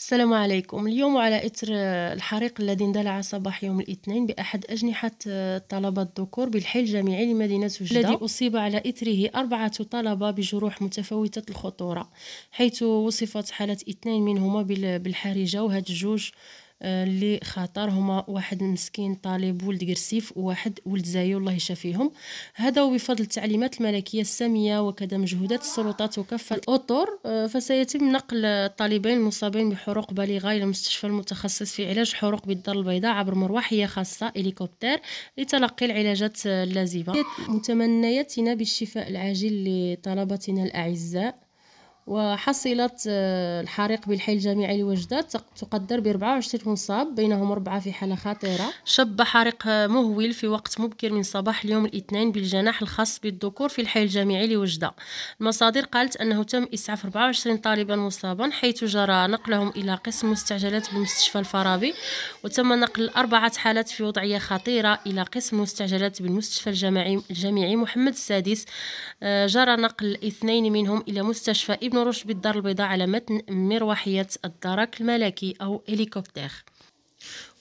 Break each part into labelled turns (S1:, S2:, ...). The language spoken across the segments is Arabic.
S1: السلام عليكم اليوم على إثر الحريق الذي اندلع صباح يوم الاثنين بأحد أجنحة طلبة الذكور بالحي الجامعي لمدينة وجدة الذي أصيب على إثره أربعة طلبة بجروح متفاوتة الخطورة حيث وصفت حالة اثنين منهما بالحرجة وهاد الجوج آه، اللي خاطر هما واحد مسكين طالب ولد قرسيف وواحد ولد زايو الله يشافيهم هذا وبفضل التعليمات الملكية السامية وكذا مجهودات السلطات وكافة الأطر آه، فسيتم نقل الطالبين المصابين بحروق بالغة إلى المستشفى المتخصص في علاج حروق بالدار البيضاء عبر مروحية خاصة هليكوبتر لتلقي العلاجات اللازمة متمنياتنا بالشفاء العاجل لطلبتنا الأعزاء وحصلت آه، الحريق بالحي الجامعي لوجدات تقدر ب 24 مصاب بينهم أربعة في حالة خطيرة شب حريق آه، مهول في وقت مبكر من صباح اليوم الاثنين بالجناح الخاص بالذكور في الحي الجامعي لوجدة المصادر قالت أنه تم إسعاف 24 طالبا مصابا حيث جرى نقلهم إلى قسم مستعجلات بالمستشفى الفارابي وتم نقل أربعة حالات في وضعية خطيرة إلى قسم مستعجلات بالمستشفى الجامعي, الجامعي محمد السادس آه، جرى نقل اثنين منهم إلى مستشفى ابن بن بالدار البيضاء على متن مروحية الدرك الملكي أو هليكوبتر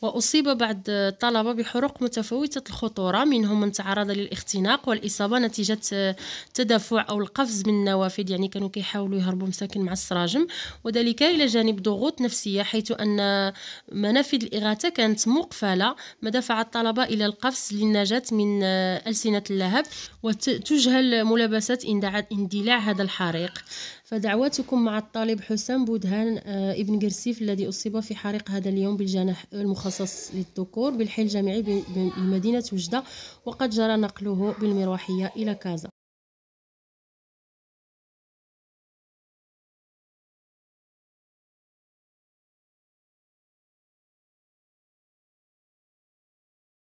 S1: وأصيب بعض الطلبة بحروق متفاوتة الخطورة منهم من تعرض للاختناق والإصابة نتيجة تدفع أو القفز من النوافذ يعني كانوا كيحاولوا يهربوا مساكن مع السراجم وذلك إلى جانب ضغوط نفسية حيث أن منافذ الإغاثة كانت مقفلة ما دفع الطلبة إلى القفز للنجاة من ألسنة اللهب وتجهل ملابسات اندلاع هذا الحريق فدعوتكم مع الطالب حسام بودهان آه، ابن قرسيف الذي أصيب في حريق هذا اليوم بالجناح المخصص للذكور بالحي الجامعي بمدينة وجدة وقد جرى نقله بالمروحية إلى كازا